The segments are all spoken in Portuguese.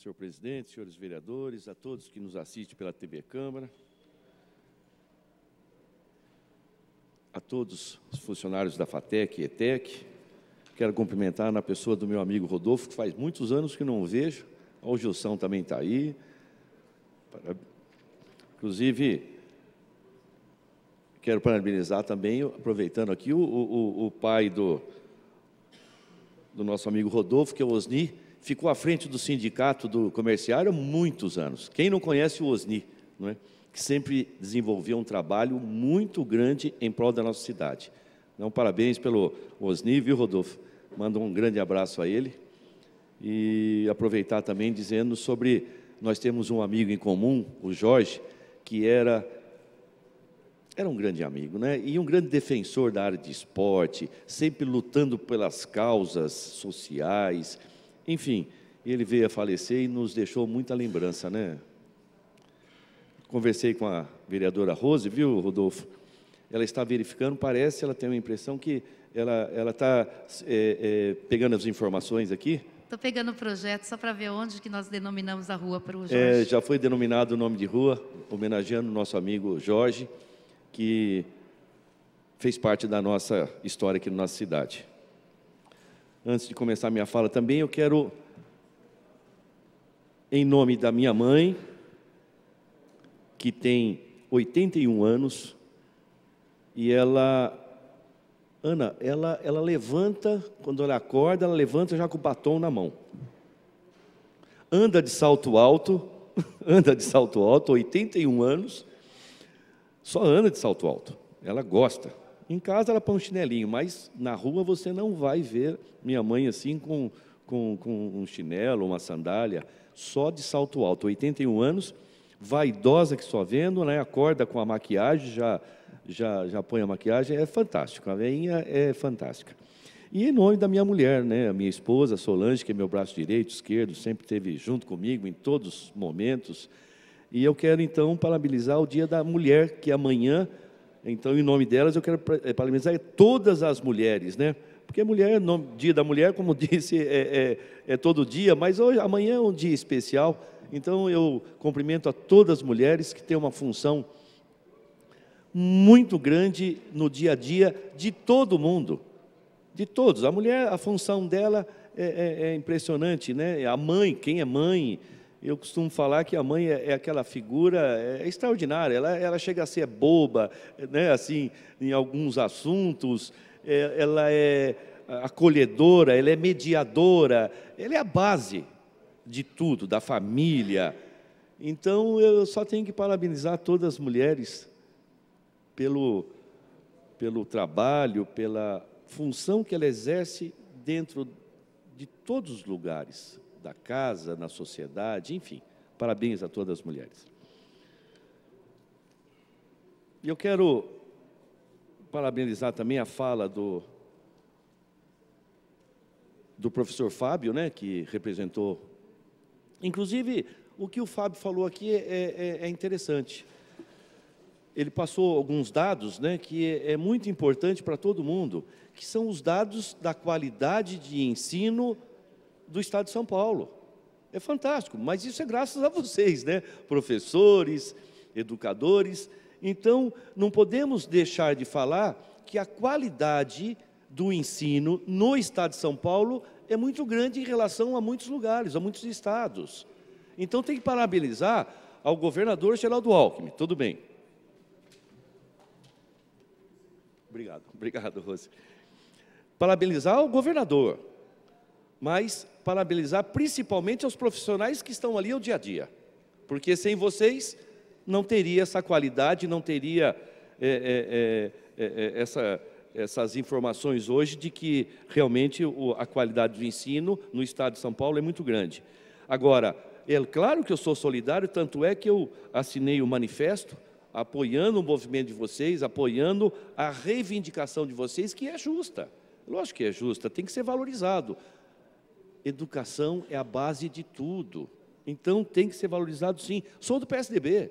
senhor presidente, senhores vereadores, a todos que nos assistem pela TV Câmara, a todos os funcionários da FATEC e ETEC. Quero cumprimentar na pessoa do meu amigo Rodolfo, que faz muitos anos que não o vejo. O Gilson também está aí. Inclusive, quero parabenizar também, aproveitando aqui, o, o, o pai do, do nosso amigo Rodolfo, que é o Osni, ficou à frente do sindicato do comerciário muitos anos. Quem não conhece o Osni, não é? que sempre desenvolveu um trabalho muito grande em prol da nossa cidade. Então, parabéns pelo Osni, viu, Rodolfo? Mando um grande abraço a ele. E aproveitar também dizendo sobre nós temos um amigo em comum, o Jorge, que era era um grande amigo, né? E um grande defensor da área de esporte, sempre lutando pelas causas sociais, enfim, ele veio a falecer e nos deixou muita lembrança, né? Conversei com a vereadora Rose, viu, Rodolfo? Ela está verificando, parece, ela tem uma impressão que ela ela está é, é, pegando as informações aqui. Estou pegando o projeto só para ver onde que nós denominamos a rua para o é, Jorge. É, já foi denominado o nome de rua, homenageando o nosso amigo Jorge, que fez parte da nossa história aqui na nossa cidade antes de começar a minha fala também, eu quero, em nome da minha mãe, que tem 81 anos, e ela, Ana, ela, ela levanta, quando ela acorda, ela levanta já com o batom na mão. Anda de salto alto, anda de salto alto, 81 anos, só anda de salto alto, ela gosta. Em casa ela põe um chinelinho, mas na rua você não vai ver minha mãe assim com, com, com um chinelo, uma sandália, só de salto alto. 81 anos, vaidosa que só vendo, né? acorda com a maquiagem, já, já, já põe a maquiagem, é fantástico, a veinha é fantástica. E em nome da minha mulher, né? a minha esposa, Solange, que é meu braço direito, esquerdo, sempre esteve junto comigo em todos os momentos. E eu quero então parabenizar o Dia da Mulher, que amanhã então, em nome delas, eu quero eh, parabenizar todas as mulheres, né? Porque mulher, dia da mulher, como disse, é, é, é todo dia, mas hoje, amanhã é um dia especial. Então, eu cumprimento a todas as mulheres que têm uma função muito grande no dia a dia de todo mundo, de todos. A mulher, a função dela é, é, é impressionante, né? A mãe, quem é mãe, eu costumo falar que a mãe é, é aquela figura é, é, extraordinária. Ela, ela chega a ser boba, né? Assim, em alguns assuntos, é, ela é acolhedora, ela é mediadora, ela é a base de tudo, da família. Então eu só tenho que parabenizar todas as mulheres pelo, pelo trabalho, pela função que ela exerce dentro de todos os lugares da casa, na sociedade, enfim. Parabéns a todas as mulheres. E eu quero parabenizar também a fala do, do professor Fábio, né, que representou. Inclusive, o que o Fábio falou aqui é, é, é, é interessante. Ele passou alguns dados né, que é, é muito importante para todo mundo, que são os dados da qualidade de ensino do Estado de São Paulo. É fantástico, mas isso é graças a vocês, né? Professores, educadores. Então, não podemos deixar de falar que a qualidade do ensino no Estado de São Paulo é muito grande em relação a muitos lugares, a muitos estados. Então, tem que parabenizar ao governador Geraldo Alckmin. Tudo bem. Obrigado, obrigado, Rose. Parabenizar ao governador, mas parabenizar principalmente aos profissionais que estão ali ao dia a dia, porque sem vocês não teria essa qualidade, não teria é, é, é, essa, essas informações hoje de que realmente o, a qualidade do ensino no estado de São Paulo é muito grande. Agora, é claro que eu sou solidário, tanto é que eu assinei o manifesto apoiando o movimento de vocês, apoiando a reivindicação de vocês, que é justa. Lógico que é justa, tem que ser valorizado educação é a base de tudo. Então tem que ser valorizado sim. Sou do PSDB,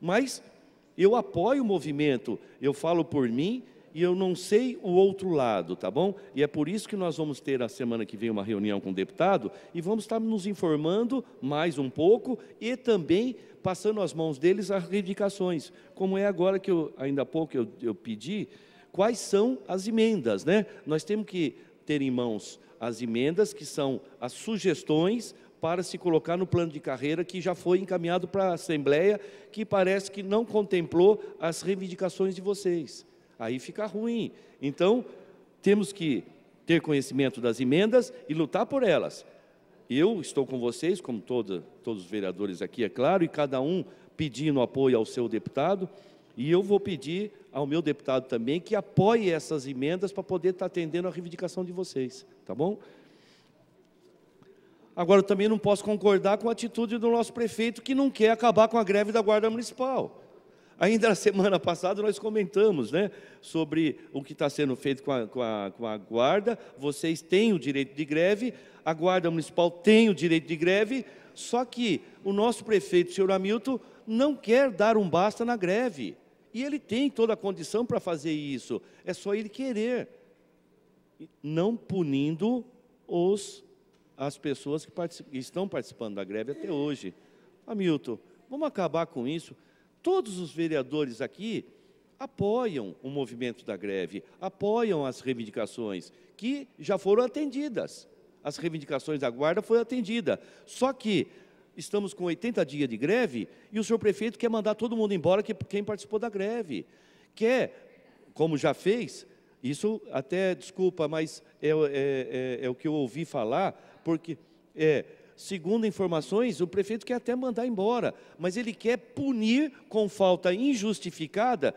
mas eu apoio o movimento, eu falo por mim e eu não sei o outro lado, tá bom? E é por isso que nós vamos ter a semana que vem uma reunião com o deputado e vamos estar nos informando mais um pouco e também passando às mãos deles as reivindicações, como é agora que eu, ainda há pouco eu, eu pedi, quais são as emendas, né? Nós temos que ter em mãos as emendas, que são as sugestões para se colocar no plano de carreira que já foi encaminhado para a Assembleia, que parece que não contemplou as reivindicações de vocês. Aí fica ruim. Então, temos que ter conhecimento das emendas e lutar por elas. Eu estou com vocês, como toda, todos os vereadores aqui, é claro, e cada um pedindo apoio ao seu deputado, e eu vou pedir ao meu deputado também que apoie essas emendas para poder estar atendendo a reivindicação de vocês, tá bom? Agora, eu também não posso concordar com a atitude do nosso prefeito que não quer acabar com a greve da Guarda Municipal. Ainda na semana passada nós comentamos né, sobre o que está sendo feito com a, com, a, com a guarda. Vocês têm o direito de greve, a guarda municipal tem o direito de greve, só que o nosso prefeito, o senhor Hamilton, não quer dar um basta na greve. E ele tem toda a condição para fazer isso, é só ele querer, não punindo os, as pessoas que, que estão participando da greve até hoje. Hamilton, ah, vamos acabar com isso. Todos os vereadores aqui apoiam o movimento da greve, apoiam as reivindicações que já foram atendidas. As reivindicações da guarda foram atendidas. Só que estamos com 80 dias de greve e o senhor prefeito quer mandar todo mundo embora que quem participou da greve. Quer, como já fez, isso até, desculpa, mas é, é, é, é o que eu ouvi falar, porque, é, segundo informações, o prefeito quer até mandar embora, mas ele quer punir com falta injustificada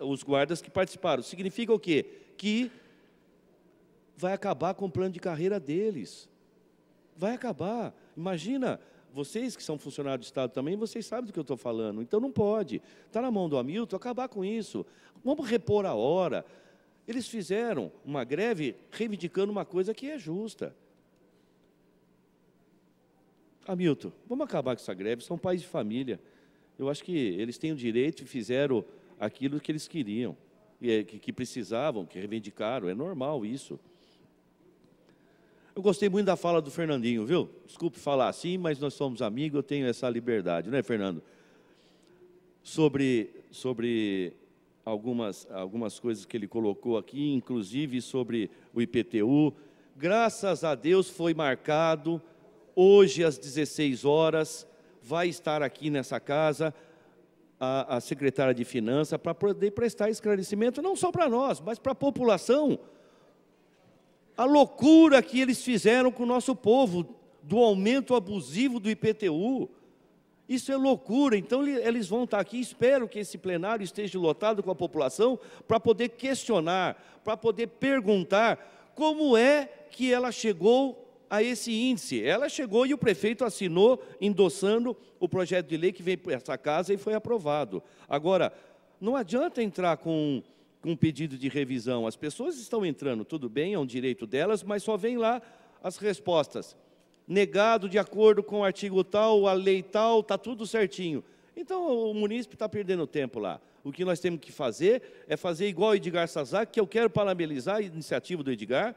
os guardas que participaram. Significa o quê? Que vai acabar com o plano de carreira deles. Vai acabar. Imagina, vocês que são funcionários do Estado também, vocês sabem do que eu estou falando. Então não pode. Está na mão do Hamilton acabar com isso. Vamos repor a hora. Eles fizeram uma greve reivindicando uma coisa que é justa. Hamilton, vamos acabar com essa greve, são pais de família. Eu acho que eles têm o direito e fizeram aquilo que eles queriam, é, que precisavam, que reivindicaram. É normal isso. Eu gostei muito da fala do Fernandinho, viu? Desculpe falar assim, mas nós somos amigos, eu tenho essa liberdade, né, Fernando? Sobre, sobre algumas, algumas coisas que ele colocou aqui, inclusive sobre o IPTU. Graças a Deus foi marcado, hoje às 16 horas, vai estar aqui nessa casa a, a secretária de Finanças para poder prestar esclarecimento, não só para nós, mas para a população a loucura que eles fizeram com o nosso povo, do aumento abusivo do IPTU. Isso é loucura. Então eles vão estar aqui. Espero que esse plenário esteja lotado com a população para poder questionar, para poder perguntar como é que ela chegou a esse índice. Ela chegou e o prefeito assinou, endossando o projeto de lei que vem para essa casa e foi aprovado. Agora, não adianta entrar com com pedido de revisão. As pessoas estão entrando, tudo bem, é um direito delas, mas só vem lá as respostas. Negado de acordo com o artigo tal, a lei tal, está tudo certinho. Então o munícipe está perdendo tempo lá. O que nós temos que fazer é fazer igual o Edgar Sazak, que eu quero parabenizar a iniciativa do Edgar,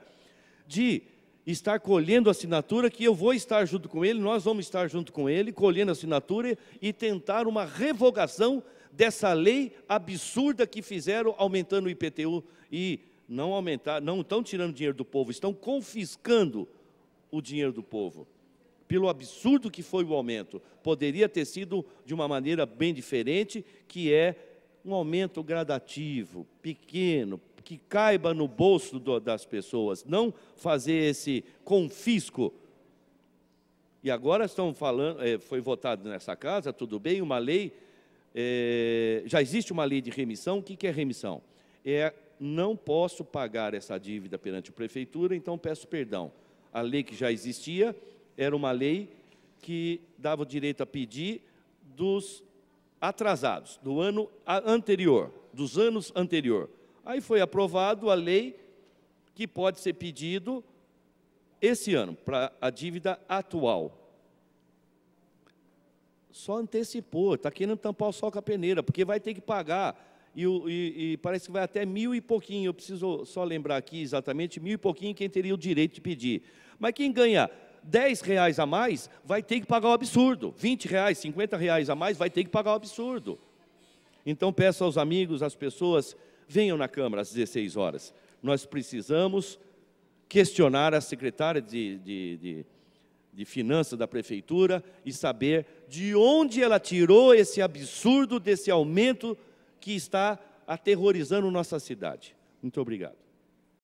de estar colhendo assinatura, que eu vou estar junto com ele, nós vamos estar junto com ele, colhendo assinatura e tentar uma revogação dessa lei absurda que fizeram aumentando o IPTU e não aumentar, não estão tirando dinheiro do povo, estão confiscando o dinheiro do povo. Pelo absurdo que foi o aumento, poderia ter sido de uma maneira bem diferente, que é um aumento gradativo, pequeno, que caiba no bolso do, das pessoas, não fazer esse confisco. E agora estão falando, é, foi votado nessa casa, tudo bem, uma lei é, já existe uma lei de remissão. O que é remissão? É não posso pagar essa dívida perante a prefeitura, então peço perdão. A lei que já existia era uma lei que dava o direito a pedir dos atrasados, do ano anterior, dos anos anterior. Aí foi aprovado a lei que pode ser pedido esse ano para a dívida atual só antecipou, está querendo tampar o sol com a peneira, porque vai ter que pagar. E, e, e, parece que vai até mil e pouquinho. Eu preciso só lembrar aqui exatamente mil e pouquinho quem teria o direito de pedir. Mas quem ganha 10 reais a mais vai ter que pagar o absurdo. 20 reais, 50 reais a mais vai ter que pagar o absurdo. Então peço aos amigos, às pessoas, venham na Câmara às 16 horas. Nós precisamos questionar a secretária de, de, de de finanças da prefeitura e saber de onde ela tirou esse absurdo desse aumento que está aterrorizando nossa cidade. Muito obrigado.